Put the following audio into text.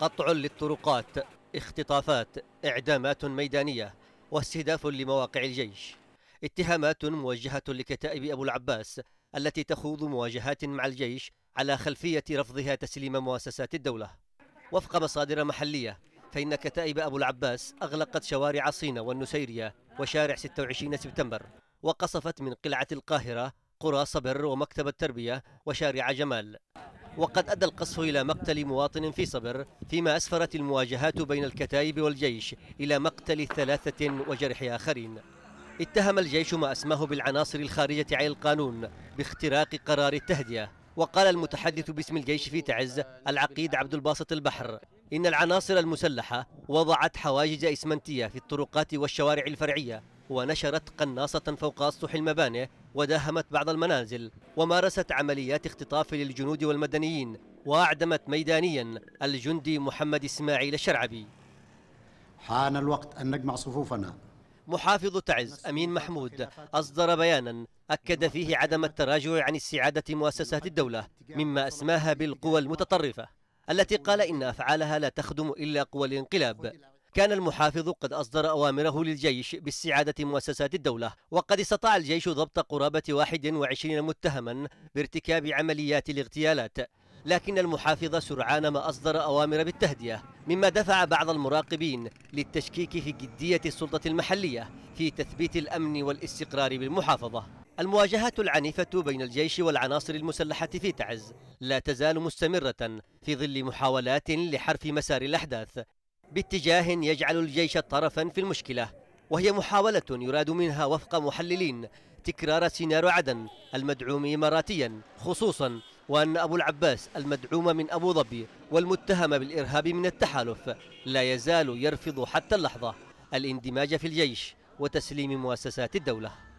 قطع للطرقات اختطافات اعدامات ميدانيه واستهداف لمواقع الجيش اتهامات موجهه لكتائب ابو العباس التي تخوض مواجهات مع الجيش على خلفيه رفضها تسليم مؤسسات الدوله وفق مصادر محليه فان كتائب ابو العباس اغلقت شوارع صينا والنسيريه وشارع 26 سبتمبر وقصفت من قلعه القاهره قرى صبر ومكتب التربيه وشارع جمال وقد أدى القصف إلى مقتل مواطن في صبر فيما أسفرت المواجهات بين الكتائب والجيش إلى مقتل ثلاثة وجرح آخرين اتهم الجيش ما أسماه بالعناصر الخارجة عن القانون باختراق قرار التهدئة وقال المتحدث باسم الجيش في تعز العقيد عبد الباسط البحر إن العناصر المسلحة وضعت حواجز إسمنتية في الطرقات والشوارع الفرعية ونشرت قناصة فوق أسطح المبانئ وداهمت بعض المنازل ومارست عمليات اختطاف للجنود والمدنيين وأعدمت ميدانيا الجندي محمد إسماعيل الشرعبي حان الوقت أن نجمع صفوفنا محافظ تعز أمين محمود أصدر بيانا أكد فيه عدم التراجع عن استعادة مؤسسات الدولة مما أسماها بالقوى المتطرفة التي قال إن أفعالها لا تخدم إلا قوى الانقلاب كان المحافظ قد أصدر أوامره للجيش باستعادة مؤسسات الدولة وقد استطاع الجيش ضبط قرابة 21 متهما بارتكاب عمليات الاغتيالات لكن المحافظ سرعان ما أصدر أوامر بالتهدئة مما دفع بعض المراقبين للتشكيك في جدية السلطة المحلية في تثبيت الأمن والاستقرار بالمحافظة المواجهات العنيفة بين الجيش والعناصر المسلحة في تعز لا تزال مستمرة في ظل محاولات لحرف مسار الأحداث باتجاه يجعل الجيش طرفا في المشكلة وهي محاولة يراد منها وفق محللين تكرار سيناريو عدن المدعوم إماراتيا خصوصا وأن أبو العباس المدعوم من أبو ظبي والمتهم بالإرهاب من التحالف لا يزال يرفض حتى اللحظة الاندماج في الجيش وتسليم مؤسسات الدولة